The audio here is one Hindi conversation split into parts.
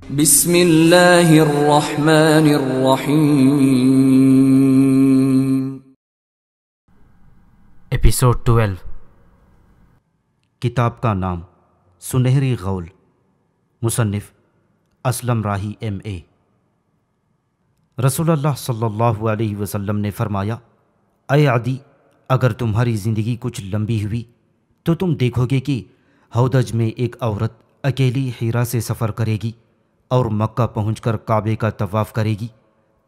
एपिसोड 12 किताब का नाम सुनहरी गौल मुसन्फ़ असलम राही एम ए रसोल्ला सल्लल्लाहु अलैहि वसल्लम ने फरमाया अय आदि अगर तुम्हारी ज़िंदगी कुछ लंबी हुई तो तुम देखोगे कि हौदज में एक औरत अकेली हीरा से सफ़र करेगी और मक्का पहुंचकर काबे का तवाफ़ करेगी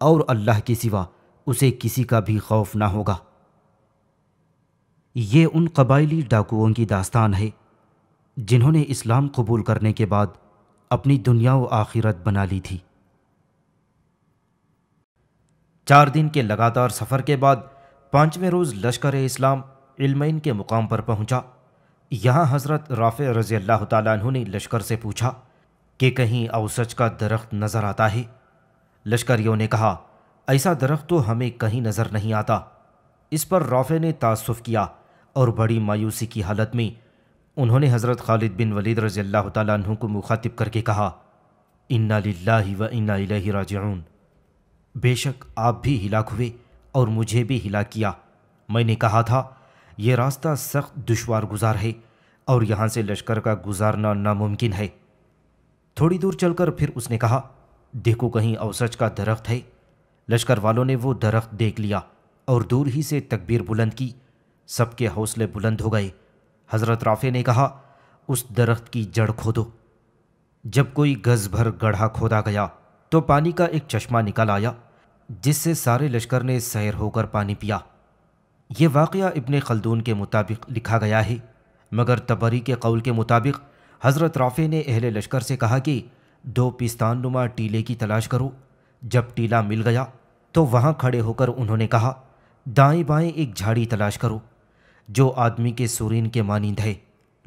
और अल्लाह के सिवा उसे किसी का भी खौफ ना होगा ये उन कबाइली डाकुओं की दास्तान है जिन्होंने इस्लाम कबूल करने के बाद अपनी दुनिया व आखिरत बना ली थी चार दिन के लगातार सफ़र के बाद पाँचवें रोज़ लश्कर इस्लाम इल्मैन के मुकाम पर पहुंचा। यहाँ हज़रत राफे रज़ी अल्लाह तु ने लश्कर से पूछा कि कहीं अवसच का दरख्त नज़र आता है लश्करियों ने कहा ऐसा दरख्त तो हमें कहीं नज़र नहीं आता इस पर रॉफे ने तासुफ किया और बड़ी मायूसी की हालत में उन्होंने हज़रत खालिद बिन वलीद रज़ी अल्लाह तु को मुखातिब करके कहा इन्ना ही व इन्ना राजून बेशक आप भी हिलाक हुए और मुझे भी हिला किया मैंने कहा था ये रास्ता सख्त दुशवार गुजार है और यहाँ से लश्कर का गुजारना नामुमकिन है थोड़ी दूर चलकर फिर उसने कहा देखो कहीं अवसच का दरख्त है लश्कर वालों ने वो दरख्त देख लिया और दूर ही से तकबीर बुलंद की सबके हौसले बुलंद हो गए हज़रत राफ़े ने कहा उस दरख्त की जड़ खोदो जब कोई गज भर गढ़ा खोदा गया तो पानी का एक चश्मा निकल आया जिससे सारे लश्कर ने सैर होकर पानी पिया यह वाक़ इबन खलदून के मुताबिक लिखा गया है मगर तबरी के कौल के मुताबिक हज़रत राफ़े ने अहले लश्कर से कहा कि दो पिस्तान नुमा टीले की तलाश करो जब टीला मिल गया तो वहाँ खड़े होकर उन्होंने कहा दाएं बाएं एक झाड़ी तलाश करो जो आदमी के सुरीन के मानंद है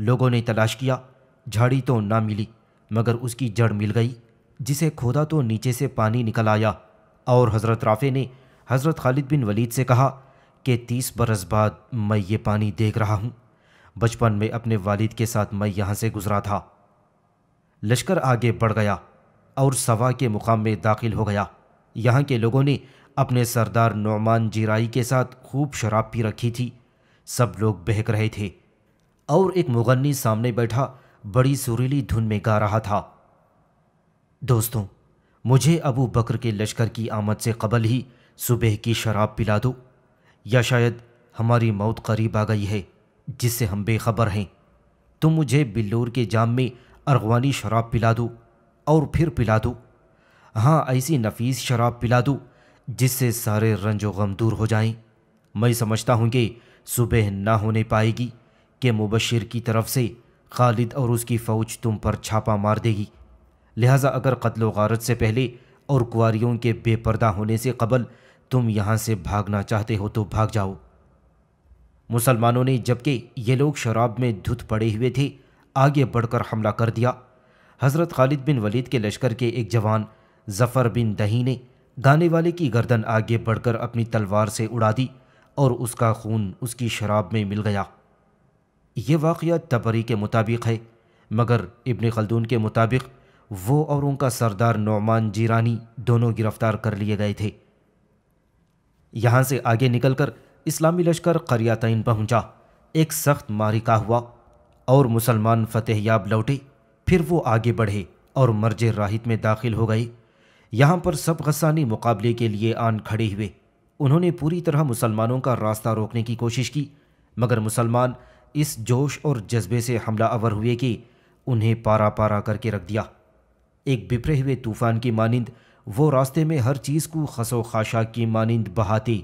लोगों ने तलाश किया झाड़ी तो ना मिली मगर उसकी जड़ मिल गई जिसे खोदा तो नीचे से पानी निकल आया और हज़रत राफ़े ने हज़रत खालिद बिन वलीद से कहा कि तीस बरस बाद मैं ये पानी देख रहा हूँ बचपन में अपने वालिद के साथ मैं यहाँ से गुजरा था लश्कर आगे बढ़ गया और सवा के मुकाम में दाखिल हो गया यहाँ के लोगों ने अपने सरदार नौमान जीराई के साथ खूब शराब पी रखी थी सब लोग बहक रहे थे और एक मुगन्नी सामने बैठा बड़ी सुरीली धुन में गा रहा था दोस्तों मुझे अबू बकर के लश्कर की आमद से कबल ही सुबह की शराब पिला दो या शायद हमारी मौत करीब आ गई है जिससे हम बेखबर हैं तुम मुझे बिल्लोर के जाम में अरगवानी शराब पिला दो और फिर पिला दो हाँ ऐसी नफीस शराब पिला दो जिससे सारे रंजो गम दूर हो जाएं। मैं समझता हूँ कि सुबह ना होने पाएगी कि मुबशर की तरफ से खालिद और उसकी फ़ौज तुम पर छापा मार देगी लिहाजा अगर कत्ल गारत से पहले और कुरियों के बेपर्दा होने से कबल तुम यहाँ से भागना चाहते हो तो भाग जाओ मुसलमानों ने जबकि ये लोग शराब में धुत पड़े हुए थे आगे बढ़कर हमला कर दिया हज़रत खालिद बिन वलीद के लश्कर के एक जवान जफ़र बिन दही ने गाने वाले की गर्दन आगे बढ़कर अपनी तलवार से उड़ा दी और उसका खून उसकी शराब में मिल गया ये वाक़ तबरी के मुताबिक है मगर इबन खलदून के मुताबिक वो और उनका सरदार नौमान जीरानी दोनों गिरफ़्तार कर लिए गए थे यहाँ से आगे निकलकर इस्लामी लश्कर करियातइन पहुंचा एक सख्त मारिका हुआ और मुसलमान फतेहयाब लौटे फिर वो आगे बढ़े और मर्ज राहित में दाखिल हो गए यहाँ पर सब गसानी मुकाबले के लिए आन खड़े हुए उन्होंने पूरी तरह मुसलमानों का रास्ता रोकने की कोशिश की मगर मुसलमान इस जोश और जज्बे से हमला अवर हुए कि उन्हें पारा पारा करके रख दिया एक बिफरे हुए तूफान की मानिंद वो रास्ते में हर चीज़ को खसो खाशा की मानिंद बहाती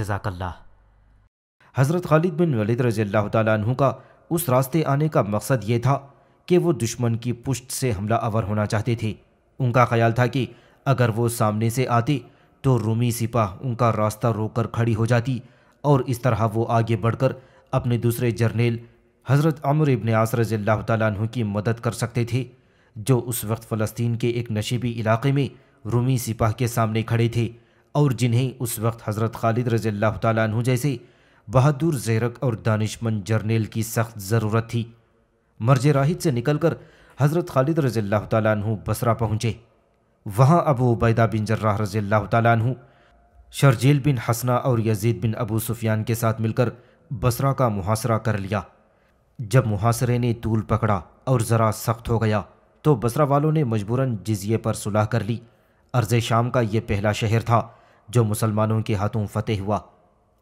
जजाकल्ला हज़रत खालिद बिन वलीद रज़ी अल्लाह तु का उस रास्ते आने का मकसद ये था कि वो दुश्मन की पुश्त से हमला आवर होना चाहते थे उनका ख्याल था कि अगर वो सामने से आते तो रूमी सिपाह उनका रास्ता रोककर खड़ी हो जाती और इस तरह वो आगे बढ़कर अपने दूसरे जर्नेल हज़रत अमर इबन आस रज़ी तु की मदद कर सकते थे जो उस वक्त फ़लस्तीन के एक नशीबी इलाके में रूमी सिपाह के सामने खड़े थे और जिन्हें उस वक्त हज़रत खालिद रज़ील्ला तु जैसे बहादुर जैरक और दानिशमंद जर्नेल की सख्त ज़रूरत थी मर्ज राहिद से निकल कर हज़रत खालिद रज़ील्ला तु बसरा पहुँचे वहाँ अबू उबैदा बिन जर्राह रज़ील्ला तु शर्जील बिन हसना और यजीद बिन अबू सुफियान के साथ मिलकर बसरा का मुहासरा कर लिया जब मुहासरे ने तूल पकड़ा और ज़रा सख्त हो गया तो बसरा वालों ने मजबूरन जजिए पर सुलह कर ली अर्ज़ शाम का ये पहला शहर था जो मुसलमानों के हाथों फतेह हुआ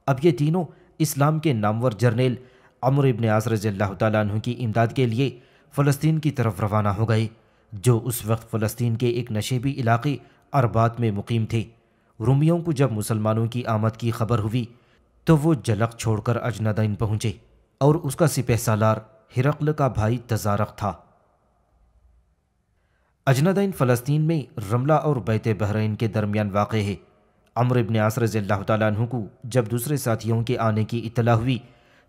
अब ये तीनों इस्लाम के नामवर जर्नेल अमर इबन आजरजल्ला तु की इमदाद के लिए फ़लस्तीन की तरफ रवाना हो गए जो उस वक्त फ़लस्तीन के एक नशेबी इलाके अरबात में मुकीम थे रूमियों को जब मुसलमानों की आमद की खबर हुई तो वो जलक छोड़कर अजनादैन पहुँचे और उसका सिपह सालार हिरकल का भाई तजारक था अजनादैन फ़लस्तीन में रमला और बैत बहरीन के दरमियान वाक़ है अमर इबन आसर तु को जब दूसरे साथियों के आने की इतला हुई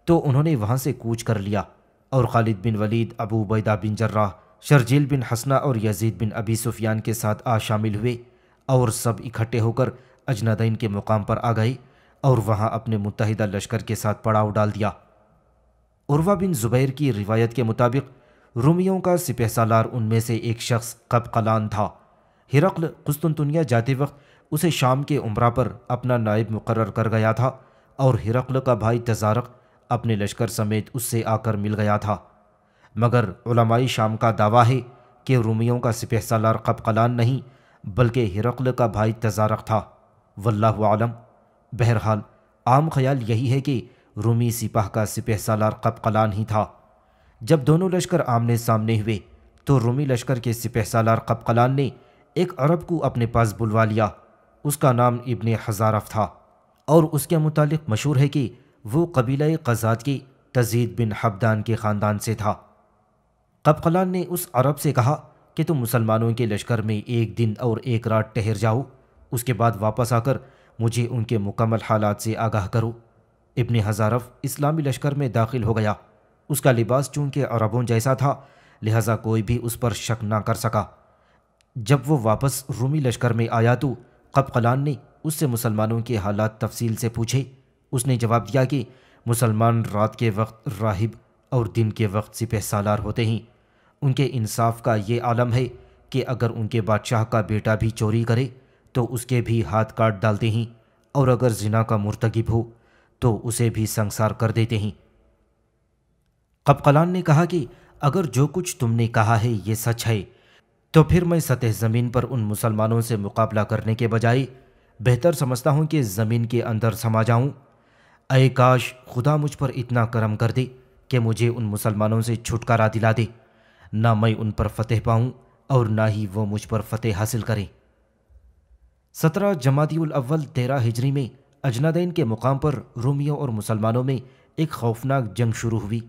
तो उन्होंने वहाँ से कूच कर लिया और खालिद बिन वलीद अबू बैदा बिन जर्रा शर्जील बिन हसना और यजीद बिन अबी सुफियान के साथ आ शामिल हुए और सब इकट्ठे होकर अजनदैन के मुकाम पर आ गए और वहाँ अपने मुतहदा लश्कर के साथ पड़ाव डाल दिया उर्वा बिन ज़ुबैर की रिवायत के मुताबिक रूमियों का सिपह सालार उनमें से एक शख्स कब कलान था हिरकल कुस्तुनतुनिया जाते वक्त उसे शाम के उम्र पर अपना नायब मुकर कर गया था और हिरकल का भाई तजारक अपने लश्कर समेत उससे आकर मिल गया था मगर मगरमाई शाम का दावा है कि रूमियों का सिपह सालार कबकलान नहीं बल्कि हिरकल का भाई तजारक था वल्लाह आलम बहरहाल आम ख्याल यही है कि रूमी सिपाह का सिपह सालार कबकलान ही था जब दोनों लश्कर आमने सामने हुए तो रूमी लश्कर के सिपह सालार कबकलान ने एक अरब को अपने पास बुलवा लिया उसका नाम इबन हज़ारफ था और उसके मुतालिक मशहूर है कि वो कबीला कजाद की तजीद बिन हबदान के ख़ानदान से था कबकलान ने उस अरब से कहा कि तुम मुसलमानों के लश्कर में एक दिन और एक रात ठहर जाओ उसके बाद वापस आकर मुझे उनके मुकम्मल हालात से आगाह करो इबन हज़ारफ इस्लामी लश्कर में दाखिल हो गया उसका लिबास चूँकि अरबों जैसा था लिहाजा कोई भी उस पर शक ना कर सका जब वो वापस रूमी लश्कर में आया तो कपकलान ने उससे मुसलमानों के हालात तफसील से पूछे उसने जवाब दिया कि मुसलमान रात के वक्त राहिब और दिन के वक्त सिपह सालार होते हैं उनके इंसाफ का ये आलम है कि अगर उनके बादशाह का बेटा भी चोरी करे तो उसके भी हाथ काट डालते हैं और अगर जिना का मुर्तगब हो तो उसे भी संसार कर देते हैं कपकलान ने कहा कि अगर जो कुछ तुमने कहा है ये सच है तो फिर मैं सतह ज़मीन पर उन मुसलमानों से मुकाबला करने के बजाय बेहतर समझता हूँ कि ज़मीन के अंदर समा जाऊँ अय काश खुदा मुझ पर इतना करम कर दे कि मुझे उन मुसलमानों से छुटकारा दिला दे ना मैं उन पर फतेह पाऊँ और ना ही वो मुझ पर फतेह हासिल करें सत्रह जमाती अव्वल तेरह हिजरी में अजनादैन के मुकाम पर रोमियों और मुसलमानों में एक खौफनाक जंग शुरू हुई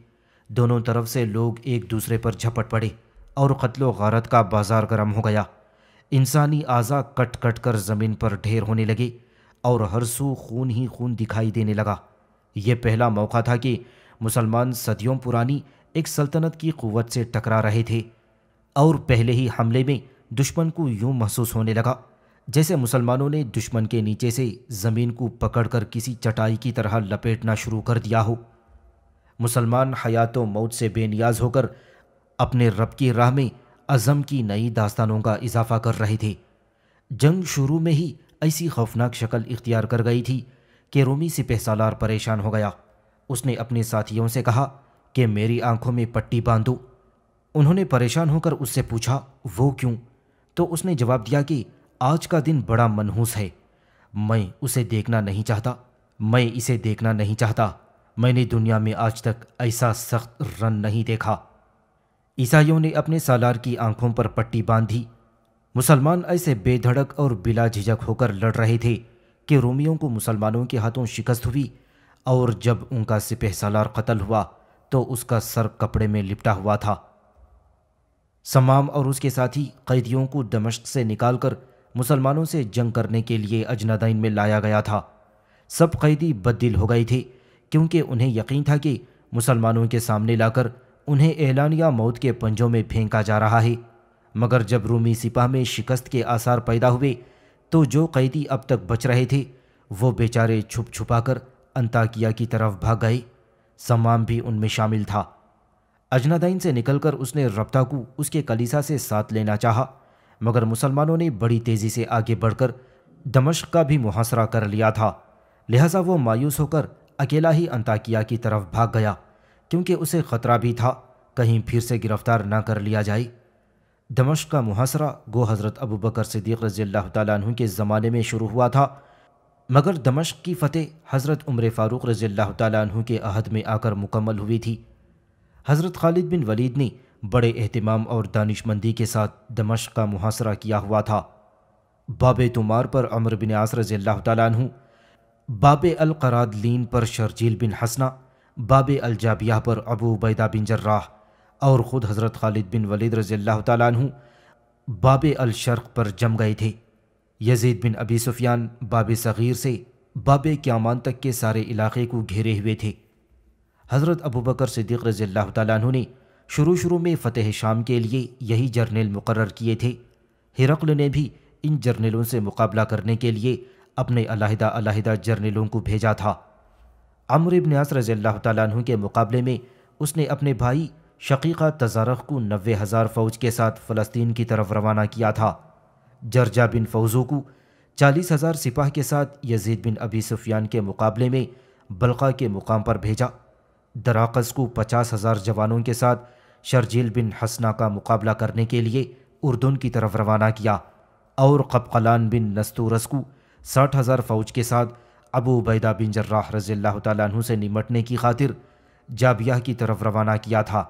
दोनों तरफ से लोग एक दूसरे पर झपट पड़े और कत्लो गारत का बाजार गर्म हो गया इंसानी आज़ा कट कट कर ज़मीन पर ढेर होने लगे और हर सू खून ही खून दिखाई देने लगा यह पहला मौका था कि मुसलमान सदियों पुरानी एक सल्तनत की क़वत से टकरा रहे थे और पहले ही हमले में दुश्मन को यूं महसूस होने लगा जैसे मुसलमानों ने दुश्मन के नीचे से ज़मीन को पकड़कर किसी चटाई की तरह लपेटना शुरू कर दिया हो मुसलमान हयात मौत से बेनियाज होकर अपने रब की राह में अज़म की नई दास्तानों का इजाफा कर रहे थे जंग शुरू में ही ऐसी खौफनाक शक्ल इख्तियार कर गई थी कि रोमी सिपह सालार परेशान हो गया उसने अपने साथियों से कहा कि मेरी आंखों में पट्टी बांधो उन्होंने परेशान होकर उससे पूछा वो क्यों तो उसने जवाब दिया कि आज का दिन बड़ा मनहूस है मैं उसे देखना नहीं चाहता मैं इसे देखना नहीं चाहता मैंने दुनिया में आज तक ऐसा सख्त रन नहीं देखा ईसाइयों ने अपने सालार की आंखों पर पट्टी बांधी मुसलमान ऐसे बेधड़क और बिला झिझक होकर लड़ रहे थे कि रोमियों को मुसलमानों के हाथों शिकस्त हुई और जब उनका सिपह सालार कत्ल हुआ तो उसका सर कपड़े में लिपटा हुआ था समाम और उसके साथी कैदियों को दमश्क से निकालकर मुसलमानों से जंग करने के लिए अजनादाइन में लाया गया था सब कैदी बददिल हो गए थे क्योंकि उन्हें यकीन था कि मुसलमानों के सामने लाकर उन्हें एलानिया मौत के पंजों में फेंका जा रहा है मगर जब रूमी सिपाह में शिकस्त के आसार पैदा हुए तो जो कैदी अब तक बच रहे थे वो बेचारे छुप छुपा कर अंताकिया की तरफ भाग गए समाम भी उनमें शामिल था अजनादाइन से निकलकर उसने रब्ता को उसके कलीसा से साथ लेना चाहा मगर मुसलमानों ने बड़ी तेज़ी से आगे बढ़कर दमश्क का भी मुहासरा कर लिया था लिहाजा वो मायूस होकर अकेला ही अंताकिया की तरफ भाग गया क्योंकि उसे खतरा भी था कहीं फिर से गिरफ्तार ना कर लिया जाए दमश का मुहासरा गो हज़रत अबू बकर सिद्दीक़ रज़ील्ला तु के ज़माने में शुरू हुआ था मगर दमश की फ़तेह हज़रत उम्र फ़ारूक रज़ील्ला तु के अहद में आकर मुकम्मल हुई थी हज़रत खालिद बिन वलीद ने बड़े अहतमाम और दानिशमंदी के साथ दमश का मुहासरा किया हुआ था बाब तुमार पर अमर बिन आस रज़ील्ला तु बाब अलकरादलीन पर शर्जील बिन हसना बाब अलजाबिया पर अबू उबैदा बिन जर्राह और ख़ुद हज़रत खालिद बिन वलीद रज़ील् तु बाब अलशर्क़ पर जम गए थे यजीद बिन अबी सुफियान बाब सग़ीर से बाब क्यामान तक के सारे इलाके को घेरे हुए थे हज़रत अबू बकर सिद्दीक़ रज़ी तु ने शुरू शुरू में फ़तेह शाम के लिए यही जर्नेल मुकर किए थे हिरकल ने भी इन जर्नेलों से मुकाबला करने के लिए अपने अलहदा अलहदा जर्नेलों को भेजा था अमर इबन आस रज़ील्ला तु के मुकाबले में उसने अपने भाई शकीक़ा तजारख को नबे हज़ार फ़ौज के साथ फ़लस्तीन की तरफ रवाना किया था जर्जा बिन फौजो को चालीस हज़ार सिपाह के साथ यजीद बिन अबी सुफियान के मुकाबले में बलका के मुकाम पर भेजा दराकस को पचास हज़ार जवानों के साथ शर्जील बिन हसना का मुकाबला करने के लिए उर्दन की तरफ रवाना किया और कपकलान बिन नस्तूरस को साठ हज़ार फ़ौज के साथ अबू उबैदा बिन जर्राह रजील्ला तु से निमटने की खातिर जाबिया की तरफ रवाना किया था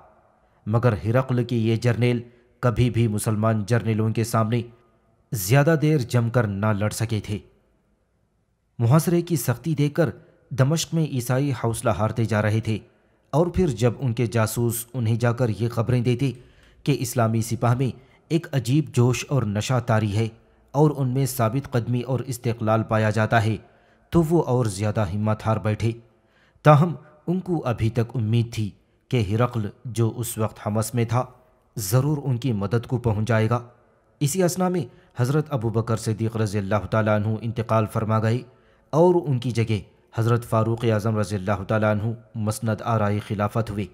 मगर हिरकल के ये जर्नेल कभी भी मुसलमान जर्नेलों के सामने ज़्यादा देर जमकर ना लड़ सके थे मुहासरे की सख्ती देखकर दमश्क में ईसाई हौसला हारते जा रहे थे और फिर जब उनके जासूस उन्हें जाकर ये खबरें देते कि इस्लामी सिपाह में एक अजीब जोश और नशा तारी है और उनमें साबित कदमी और इस्तलाल पाया जाता है तो वो और ज़्यादा हिम्मत हार बैठे ताहम उनको अभी तक उम्मीद थी कि हिरकल जो उस वक्त हमस में था ज़रूर उनकी मदद को पहुँच जाएगा इसी असना में हज़रत अबू बकर सदीक़ रज़ी अल्लाह तु इंतकाल फरमा गए और उनकी जगह हज़रत फ़ारूक़ आज़म रज़ी अल्लाह तु मसनद आरए खिलाफत हुए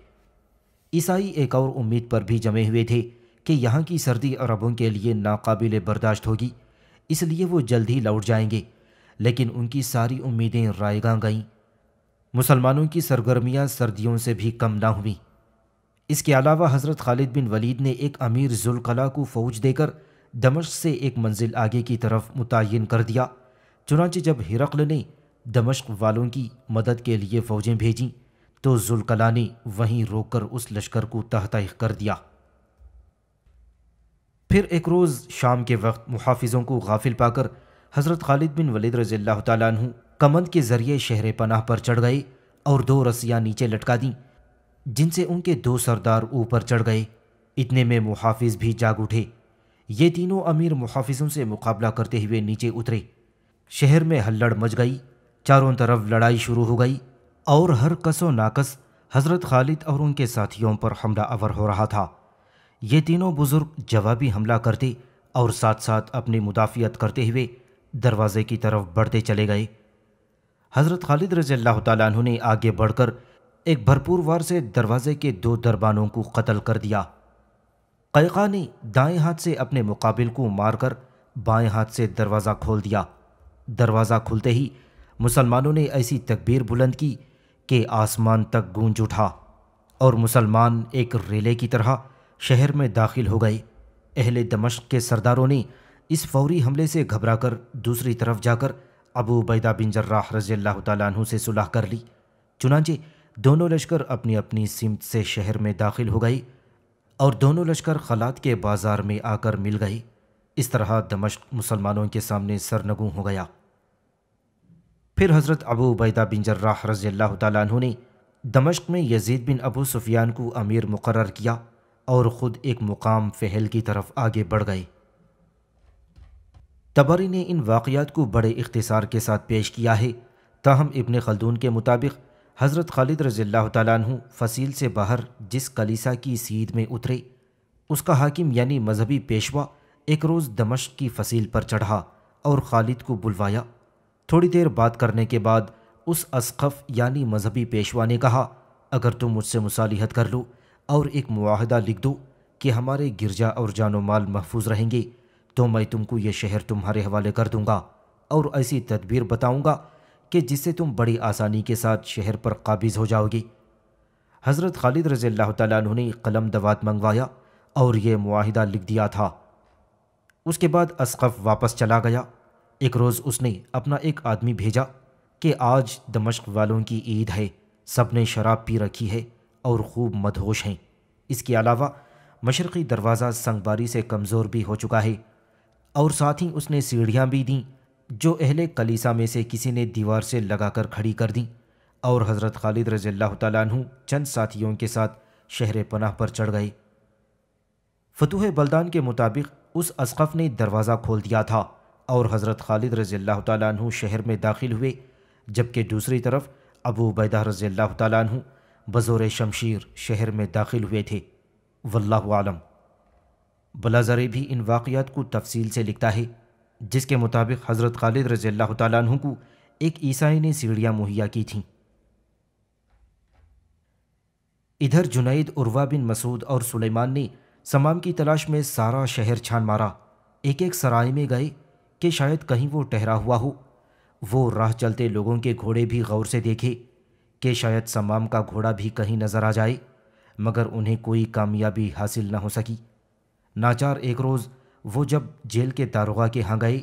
ईसाई एक और उम्मीद पर भी जमे हुए थे कि यहाँ की सर्दी अरबों के लिए नाकबिल बर्दाश्त होगी इसलिए वो जल्द ही लौट जाएंगे लेकिन उनकी सारी उम्मीदें रायगा गईं मुसलमानों की सरगर्मियां सर्दियों से भी कम ना हुई इसके अलावा हज़रत खालिद बिन वलीद ने एक अमीर जुलकला को फ़ौज देकर दमश से एक मंजिल आगे की तरफ मुतन कर दिया चुनाचे जब हिरकल ने दमश्क वालों की मदद के लिए फ़ौजें भेजीं तो जुलकला ने वहीं रोककर उस लश्कर को तहतह कर दिया फिर एक रोज़ शाम के वक्त मुहाफिजों को गाफिल पाकर हज़रत खालिद बिन वलीद रज़ील्ला तु कमंद के ज़रिए शहर पनाह पर चढ़ गए और दो रस्सियाँ नीचे लटका दीं जिनसे उनके दो सरदार ऊपर चढ़ गए इतने में मुहाफिज भी जाग उठे ये तीनों अमीर मुहाफिजों से मुकाबला करते हुए नीचे उतरे शहर में हल्लड़ मच गई चारों तरफ लड़ाई शुरू हो गई और हर कसो नाकस हज़रत खालिद और उनके साथियों पर हमला अवर हो रहा था ये तीनों बुज़ुर्ग जवाबी हमला करते और साथ साथ अपनी मुदाफ़ियत करते हुए दरवाजे की तरफ बढ़ते चले गए हज़रत खालिद रजील्ला तु ने आगे बढ़कर एक भरपूर वार से दरवाजे के दो दरबानों को कत्ल कर दिया कैका ने दाएं हाथ से अपने मुकाबिल को मारकर बाएं हाथ से दरवाज़ा खोल दिया दरवाज़ा खुलते ही मुसलमानों ने ऐसी तकबीर बुलंद की कि आसमान तक गूंज उठा और मुसलमान एक रेले की तरह शहर में दाखिल हो गए अहले दमश्क के सरदारों ने इस फौरी हमले से घबराकर दूसरी तरफ जाकर अबू उबैदा बिन जर्राह रजी अल्लाह तु से सुलह कर ली चुनाचे दोनों लश्कर अपनी अपनी सिमत से शहर में दाखिल हो गई और दोनों लश्कर खलात के बाज़ार में आकर मिल गई इस तरह दमश्क मुसलमानों के सामने सरनगू हो गया फिर हज़रत अबू उबैदा बिन जर्राह रजी अल्लाह तु ने दमश्क में यजीद बिन अबू सुफियान को अमीर मुकर किया और ख़ुद एक मुकाम फ़हल की तरफ आगे बढ़ गए तबरी ने इन वाक़ात को बड़े इख्तिसार के साथ पेश किया है ताहम इबन खलदून के मुताबिक हज़रत खालिद रजील्ला फसील से बाहर जिस कलीसा की सीध में उतरे उसका हाकिम यानी मजहबी पेशवा एक रोज़ दमश्क की फसील पर चढ़ा और खालिद को बुलवाया थोड़ी देर बात करने के बाद उस असकफ यानी मजहबी पेशवा ने कहा अगर तुम मुझसे मुसालिहत कर लो और एक मुआहदा लिख दो कि हमारे गिरजा और जानो माल महफूज रहेंगे तो मैं तुमको ये शहर तुम्हारे हवाले कर दूंगा और ऐसी तदबीर बताऊंगा कि जिससे तुम बड़ी आसानी के साथ शहर पर काबिज़ हो जाओगी हज़रत खालिद रज़ी अल्लाह ने कलम दवात मंगवाया और ये माहिदा लिख दिया था उसके बाद असकफ़ वापस चला गया एक रोज़ उसने अपना एक आदमी भेजा कि आज दमश्क वालों की ईद है सब ने शराब पी रखी है और खूब मदहोश हैं इसके अलावा मशरक़ी दरवाज़ा संगबारी से कमज़ोर भी हो चुका है और साथ ही उसने सीढ़ियाँ भी दीं जो अहले कलीसा में से किसी ने दीवार से लगाकर खड़ी कर दी और हज़रत खालिद रज़ी तु चंद साथियों के साथ शहर पनाह पर चढ़ गए फतूह बलदान के मुताबिक उस असकफ़ ने दरवाज़ा खोल दिया था और हज़रत खालिद रजील्ला तु शहर में दाखिल हुए जबकि दूसरी तरफ अबू उबैदा रजील्ला तु बज़ोर शमशीर शहर में दाखिल हुए थे वल्लम बलाज़र भी इन वाक़ात को तफसील से लिखता है जिसके मुताबिक हज़रत खालिद रज़ी अल्लाह तु को एक ईसाई ने सीढ़ियाँ मुहैया की थी इधर जुनैद उर्वा बिन मसूद और सुलेमान ने समाम की तलाश में सारा शहर छान मारा एक एक सराय में गए कि शायद कहीं वो ठहरा हुआ हो वो राह चलते लोगों के घोड़े भी गौर से देखे कि शायद समाम का घोड़ा भी कहीं नज़र आ जाए मगर उन्हें कोई कामयाबी हासिल न हो सकी नाचार एक रोज़ वो जब जेल के दारोगा के यहाँ गई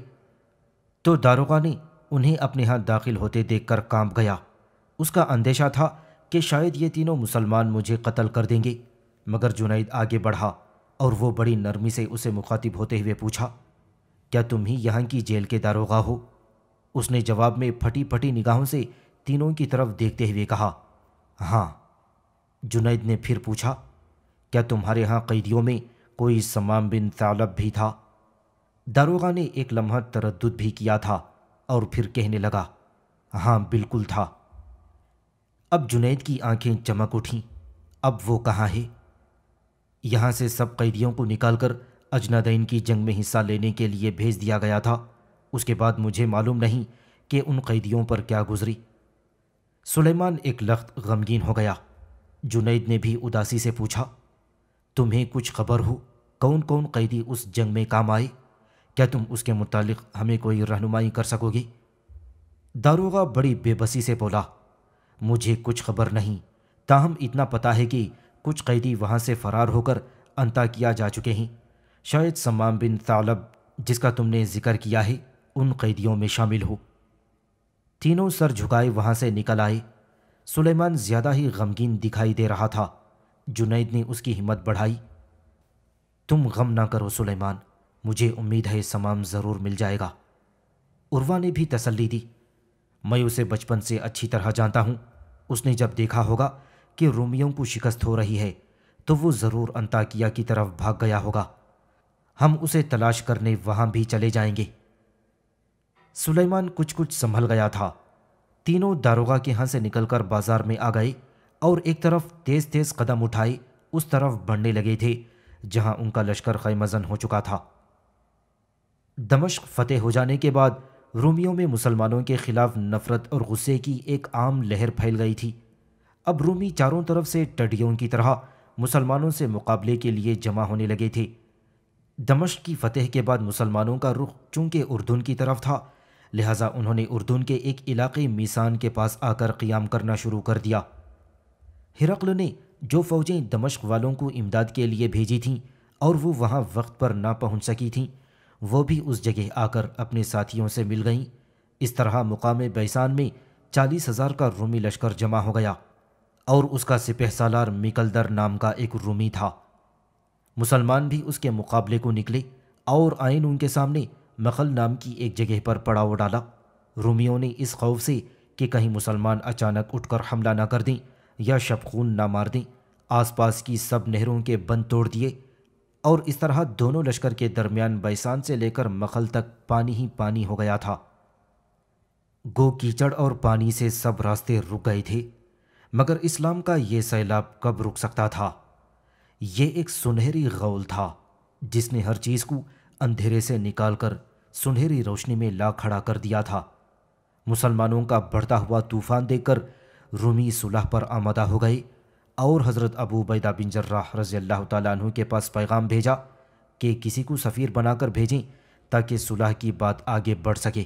तो दारोगा ने उन्हें अपने यहाँ दाखिल होते देखकर कांप गया उसका अंदेशा था कि शायद ये तीनों मुसलमान मुझे कत्ल कर देंगे मगर जुनैद आगे बढ़ा और वो बड़ी नरमी से उसे मुखातिब होते हुए पूछा क्या तुम ही यहाँ की जेल के दारोगा हो उसने जवाब में फटी फटी निगाहों से तीनों की तरफ देखते हुए कहा हाँ जुनैद ने फिर पूछा क्या तुम्हारे यहाँ कैदियों में कोई समाम बिन तालब भी था दारोगा ने एक लम्हा तरद भी किया था और फिर कहने लगा हाँ बिल्कुल था अब जुनेद की आंखें चमक उठीं अब वो कहाँ है यहाँ से सब कैदियों को निकालकर अजनादैन की जंग में हिस्सा लेने के लिए भेज दिया गया था उसके बाद मुझे मालूम नहीं कि उन कैदियों पर क्या गुजरी सुलेमान एक लख्त गमगीन हो गया जुनेद ने भी उदासी से पूछा तुम्हें कुछ खबर हो कौन कौन कैदी उस जंग में काम आए क्या तुम उसके मुतालिक हमें कोई रहनुमाई कर सकोगी दारोगा बड़ी बेबसी से बोला मुझे कुछ खबर नहीं ताहम इतना पता है कि कुछ कैदी वहाँ से फ़रार होकर अंता किया जा चुके हैं शायद सम्माम बिन तालब जिसका तुमने जिक्र किया है उन कैदियों में शामिल हो तीनों सर झुकाए वहाँ से निकल आए सुलेमान ज़्यादा ही गमगीन दिखाई दे रहा था जुनैद ने उसकी हिम्मत बढ़ाई तुम गम ना करो सुलेमान मुझे उम्मीद है समाम ज़रूर मिल जाएगा उर्वा ने भी तसल्ली दी मैं उसे बचपन से अच्छी तरह जानता हूँ उसने जब देखा होगा कि रोमियों को शिकस्त हो रही है तो वो ज़रूर अंताकिया की तरफ भाग गया होगा हम उसे तलाश करने वहां भी चले जाएंगे सुलेमान कुछ कुछ संभल गया था तीनों दारोगा के यहां से निकलकर बाजार में आ गए और एक तरफ तेज़ तेज़ कदम उठाए उस तरफ बढ़ने लगे थे जहां उनका लश्कर खैमजन हो चुका था दमश्क फतेह हो जाने के बाद रूमियों में मुसलमानों के खिलाफ नफरत और गुस्से की एक आम लहर फैल गई थी अब रूमी चारों तरफ से टडियों की तरह मुसलमानों से मुकाबले के लिए जमा होने लगे थे दमश्क की फतेह के बाद मुसलमानों का रुख चूंकि उर्दून की तरफ था लिहाजा उन्होंने उर्दून के एक इलाके मीसान के पास आकर क़ियाम करना शुरू कर दिया हिरकल ने जो फ़ौजें दमश्क वालों को इमदाद के लिए भेजी थीं और वो वहाँ वक्त पर ना पहुँच सकी थीं वो भी उस जगह आकर अपने साथियों से मिल गईं इस तरह मुकाम बैसान में चालीस हज़ार का रूमी लश्कर जमा हो गया और उसका सिपह सालार मिकलदर नाम का एक रूमी था मुसलमान भी उसके मुकाबले को निकले और आयन उनके सामने मखल नाम की एक जगह पर पड़ाव डाला रूमियों ने इस खौफ से कि कहीं मुसलमान अचानक उठकर हमला ना कर दें या शबखून ना मार दें आसपास की सब नहरों के बंद तोड़ दिए और इस तरह दोनों लश्कर के दरमियान बैसान से लेकर मखल तक पानी ही पानी हो गया था गो कीचड़ और पानी से सब रास्ते रुक गए थे मगर इस्लाम का ये सैलाब कब रुक सकता था ये एक सुनहरी गौल था जिसने हर चीज़ को अंधेरे से निकालकर सुनहरी रोशनी में ला खड़ा कर दिया था मुसलमानों का बढ़ता हुआ तूफान देखकर रूमी सुलह पर आमदा हो गए और हज़रत अबू बैदा बिन जर्राह रज़ी अल्लाह तु के पास पैगाम भेजा कि किसी को सफ़ीर बनाकर भेजें ताकि सुलह की बात आगे बढ़ सके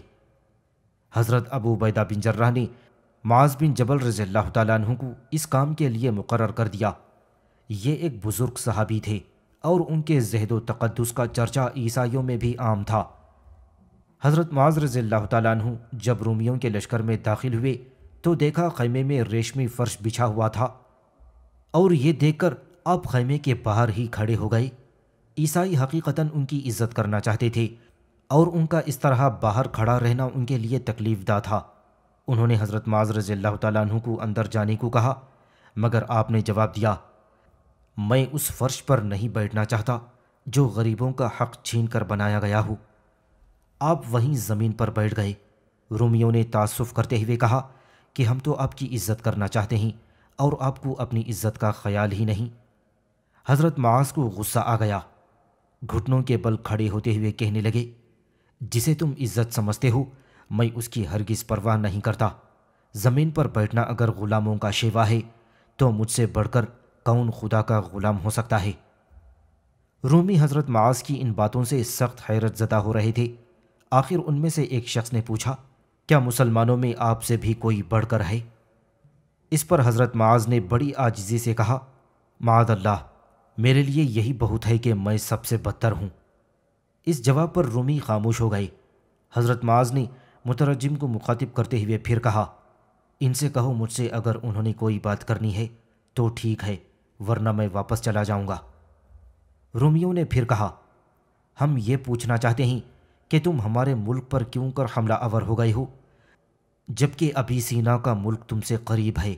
हज़रत अबू बैदा बिन जर्राह ने माज बिन जबल रज़ी अल्लाह तु को इस काम के लिए मुकर कर दिया ये एक बुज़ुर्ग सहाबी थे और उनके जहद तकदस का चर्चा ईसाइयों में भी आम था हज़रत माज रज़ी अल्लाह तु जब रोमियों के लश्कर में दाखिल हुए तो देखा खैमे में रेशमी फर्श बिछा हुआ था और ये देखकर आप खैमे के बाहर ही खड़े हो गए ईसाई हकीकता उनकी इज्जत करना चाहते थे और उनका इस तरह बाहर खड़ा रहना उनके लिए तकलीफदा था उन्होंने हज़रत माज रज़ील्ला तु को अंदर जाने को कहा मगर आपने जवाब दिया मैं उस फर्श पर नहीं बैठना चाहता जो गरीबों का हक छीन कर बनाया गया हो आप वहीं ज़मीन पर बैठ गए रोमियो ने तासुफ करते हुए कहा कि हम तो आपकी इज़्ज़त करना चाहते हैं और आपको अपनी इज़्ज़त का ख्याल ही नहीं हज़रत माज को गुस्सा आ गया घुटनों के बल खड़े होते हुए कहने लगे जिसे तुम इज़्ज़त समझते हो मैं उसकी हरगिज़ परवाह नहीं करता ज़मीन पर बैठना अगर ग़ुलामों का शेवा है तो मुझसे बढ़कर कौन खुदा का ग़ुलाम हो सकता है रूमी हज़रत माज की इन बातों से सख्त हैरत ज़दा हो रहे थे आखिर उनमें से एक शख्स ने पूछा क्या मुसलमानों में आपसे भी कोई बढ़कर है इस पर हज़रत माज ने बड़ी आजिज़ी से कहा माद अल्लाह मेरे लिए यही बहुत है कि मैं सबसे बदतर हूँ इस जवाब पर रूमी खामोश हो गए हज़रत माज ने मुतरजम को मुखातिब करते हुए फिर कहा इनसे कहो मुझसे अगर उन्होंने कोई बात करनी है तो ठीक है वरना मैं वापस चला जाऊंगा रोमियो ने फिर कहा हम ये पूछना चाहते हैं कि तुम हमारे मुल्क पर क्यों कर हमला अवर हो गए हो जबकि अभी सीना का मुल्क तुमसे करीब है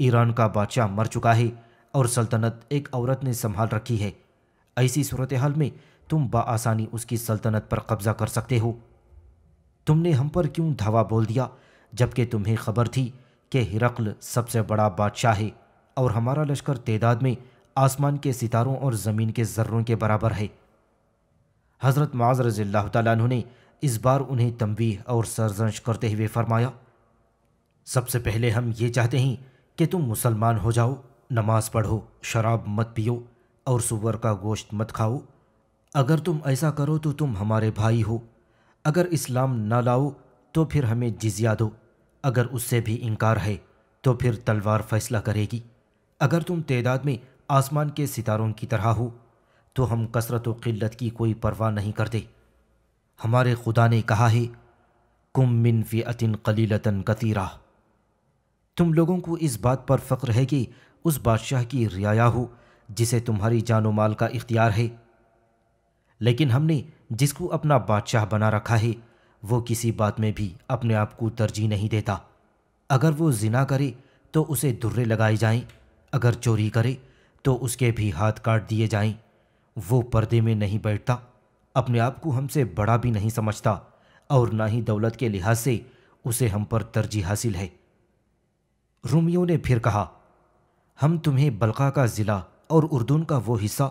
ईरान का बादशाह मर चुका है और सल्तनत एक औरत ने संभाल रखी है ऐसी सूरत हाल में तुम बसानी उसकी सल्तनत पर कब्जा कर सकते हो तुमने हम पर क्यों धावा बोल दिया जबकि तुम्हें खबर थी कि हिरकल सबसे बड़ा बादशाह है और हमारा लश्कर तदाद में आसमान के सितारों और ज़मीन के जर्रों के बराबर है हज़रत माज रज़ी ने इस बार उन्हें तंबीह और सरजंश करते हुए फरमाया सबसे पहले हम ये चाहते हैं कि तुम मुसलमान हो जाओ नमाज पढ़ो शराब मत पियो और सुअर का गोश्त मत खाओ अगर तुम ऐसा करो तो तुम हमारे भाई हो अगर इस्लाम ना लाओ तो फिर हमें जिजिया दो अगर उससे भी इनकार है तो फिर तलवार फैसला करेगी अगर तुम तैदाद में आसमान के सितारों की तरह हो तो हम कसरत व किल्लत की कोई परवाह नहीं करते हमारे खुदा ने कहा है कुम मिन फ़ियतिन कलीलतन कतीरा तुम लोगों को इस बात पर फ़ख्र है कि उस बादशाह की रियाया हो जिसे तुम्हारी जानो माल का इख्तियार है लेकिन हमने जिसको अपना बादशाह बना रखा है वो किसी बात में भी अपने आप को तरजीह नहीं देता अगर वो जिना करे तो उसे दुर्रे लगाए जाएं, अगर चोरी करे तो उसके भी हाथ काट दिए जाएं। वो पर्दे में नहीं बैठता अपने आप को हमसे बड़ा भी नहीं समझता और ना ही दौलत के लिहाज से उसे हम पर तरजीह हासिल है रूमियों ने फिर कहा हम तुम्हें बलका का ज़िला और उर्दून का वो हिस्सा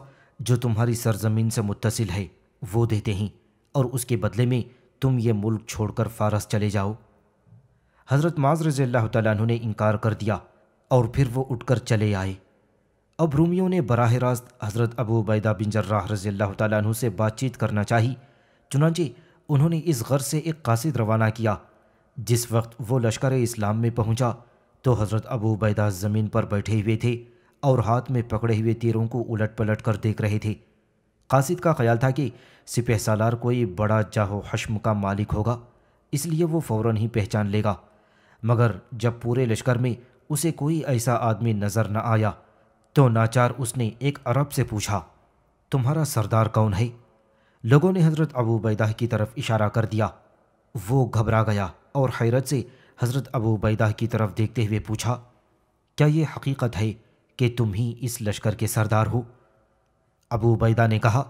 जो तुम्हारी सरजमीन से मुतसिल है वो देते हैं और उसके बदले में तुम ये मुल्क छोड़कर फारस चले जाओ हज़रत माज रज़ील्ला तु ने इनकार कर दिया और फिर वो उठकर चले आए अब रूमियों ने बरह रास्त हज़रत अबू बैदा बिन जर्राह रज़ील्ला तु से बातचीत करना चाही चुनाचे उन्होंने इस गर्ज से एक कासिद रवाना किया जिस वक्त वो लश्कर इस्लाम में पहुंचा तो हज़रत अबू बैदा ज़मीन पर बैठे हुए थे और हाथ में पकड़े हुए तीरों को उलट पलट कर देख रहे थे कासिद का ख्याल था कि सिपह सालार कोई बड़ा जाहो हशम का मालिक होगा इसलिए वो फ़ौर ही पहचान लेगा मगर जब पूरे लश्कर में उसे कोई ऐसा आदमी नज़र न आया तो नाचार उसने एक अरब से पूछा तुम्हारा सरदार कौन है लोगों ने हज़रत अबू बैदा की तरफ इशारा कर दिया वो घबरा गया और हैरत से हज़रत अबू बैदा की तरफ देखते हुए पूछा क्या ये हकीकत है कि तुम ही इस लश्कर के सरदार हो अबू बैदा ने कहा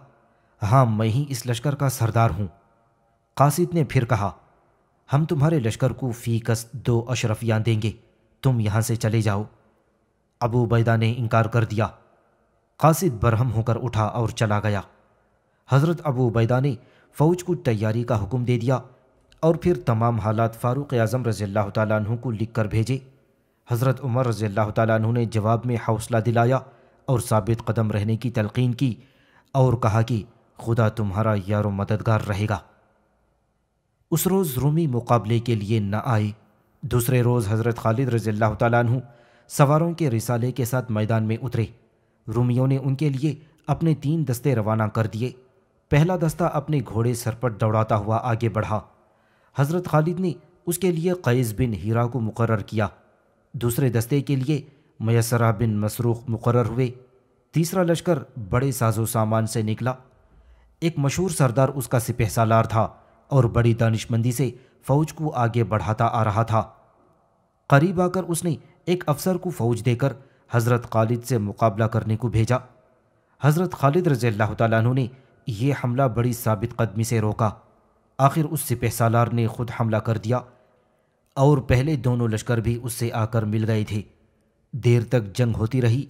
हाँ मैं ही इस लश्कर का सरदार हूँ कासिद ने फिर कहा हम तुम्हारे लश्कर को फीकस दो अशरफियाँ देंगे तुम यहाँ से चले जाओ अबू बैदा ने इनकार कर दिया कासिद बरहम होकर उठा और चला गया हज़रत अबू बैदा ने फ़ौज को तैयारी का हुक्म दे दिया और फिर तमाम हालात फ़ारूक़ आजम रज़ी अल्लाह को लिख कर भेजे हज़रत उमर रज़ी अल्लाह तु ने जवाब में हौसला दिलाया और साबित कदम रहने की तलकीन की और कहा कि खुदा तुम्हारा यार मददगार रहेगा उस रोज़ रूमी मुकाबले के लिए न आए दूसरे रोज़ हज़रत खालिद रज़ी अल्लाह तु सवारों के रिसाले के साथ मैदान में उतरे रूमियों ने उनके लिए अपने तीन दस्ते रवाना कर दिए पहला दस्ता अपने घोड़े सरपट दौड़ाता हुआ आगे बढ़ा हज़रत खालिद ने उसके लिए कैस बिन हीरा को मुकर किया दूसरे दस्ते के लिए मैसरा बिन मसरूख मुकर हुए तीसरा लश्कर बड़े साजो सामान से निकला एक मशहूर सरदार उसका सिपह सालार था और बड़ी दानिशमंदी से फ़ौज को आगे बढ़ाता आ रहा था करीब आकर उसने एक अफसर को फ़ौज देकर हज़रत खालिद से मुकाबला करने को भेजा हज़रत खालिद रज़ी अल्लाह तु ने यह हमला बड़ी साबित कदमी से रोका आखिर उस सिपह सालार ने खुद हमला कर दिया और पहले दोनों लश्कर भी उससे आकर मिल गए थे देर तक जंग होती रही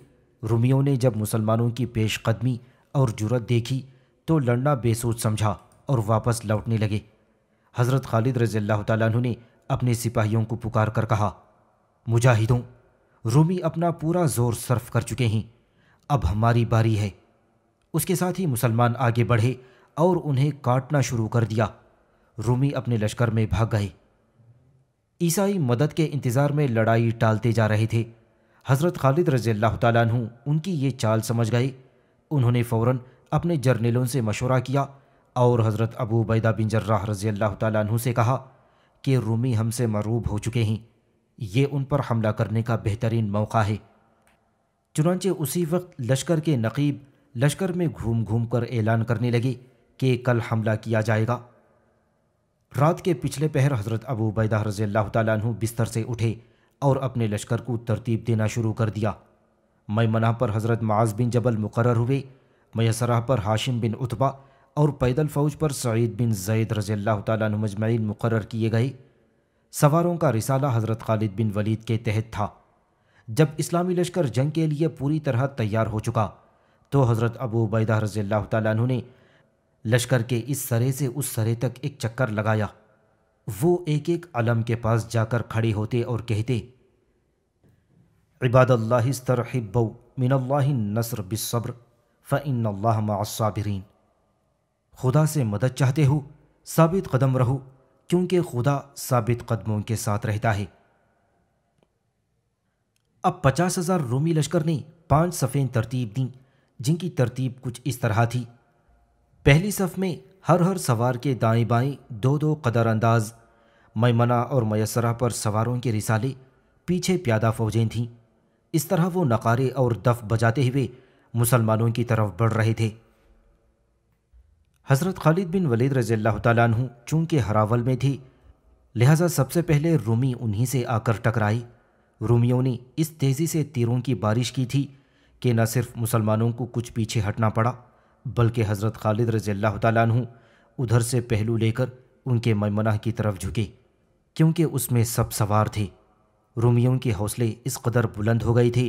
रूमियों ने जब मुसलमानों की पेशकदमी और जुरत देखी तो लड़ना बेसोच समझा और वापस लौटने लगे हज़रत खालिद रजील्ला तु ने अपने सिपाहियों को पुकार कर कहा मुजाहिदों रूमी अपना पूरा जोर सर्फ कर चुके हैं अब हमारी बारी है उसके साथ ही मुसलमान आगे बढ़े और उन्हें काटना शुरू कर दिया रूमी अपने लश्कर में भाग गए ईसाई मदद के इंतज़ार में लड़ाई टालते जा रहे थे हज़रत खालिद रज़ी अल्लाह तु उनकी ये चाल समझ गए उन्होंने फ़ौर अपने जर्नेलों से मशवरा किया और हज़रत अबू बैदा बिन जर्राह रज़ी अल्लाह तु से कहा कि रूमी हमसे मरूब हो चुके हैं ये उन पर हमला करने का बेहतरीन मौका है चुनाचे उसी वक्त लश्कर के नकीब लश्कर में घूम घूम कर ऐलान करने लगे कि कल हमला किया जाएगा रात के पिछले पहर हज़रत अबू बैदा रज़ी तु बिस्तर से उठे और अपने लश्कर को तरतीब देना शुरू कर दिया मैमना पर हज़रत माज बिन जबल मुकर हुए मैसरा पर हाशिम बिन उतबा और पैदल फ़ौज पर सईद बिन जैद रज़ी तु मजमैन मुकर किए गए सवारों का रिसाला हज़रत खालिद बिन वलीद के तहत था जब इस्लामी लश्कर जंग के लिए पूरी तरह तैयार हो चुका तो हज़रत अबू उबैदा रज़ी तु ने लश्कर के इस सरे से उस सरे तक एक चक्कर लगाया वो एक एक अलम के पास जाकर खड़े होते और कहते इबादल्लास्तरहिब्बो मिनल्ला नसर बिसब्र फ़िन खुदा से मदद चाहते हो साबित कदम रहो क्योंकि खुदा साबित कदमों के साथ रहता है अब पचास हज़ार रोमी लश्कर ने पांच सफेद तरतीब दी जिनकी तरतीब कुछ इस तरह थी पहली सफ में हर हर सवार के दाई बाई दो दो कदर अंदाज मैमना और मैसरा पर सवारों के रिसाले पीछे प्यादा फौजें थीं इस तरह वो नकारे और दफ बजाते हुए मुसलमानों की तरफ बढ़ रहे थे हज़रत खालिद बिन वलीद रजील्ला तु चूँकि हरावल में थी लिहाजा सबसे पहले रूमी उन्हीं से आकर टकराई रूमियों ने इस तेज़ी से तीरों की बारिश की थी कि न सिर्फ मुसलमानों को कुछ पीछे हटना पड़ा बल्कि हज़रत खालिद रज़ी अल्लाह उधर से पहलू लेकर उनके ममना की तरफ झुके क्योंकि उसमें सब सवार थे रोमियों के हौसले इस कदर बुलंद हो गए थे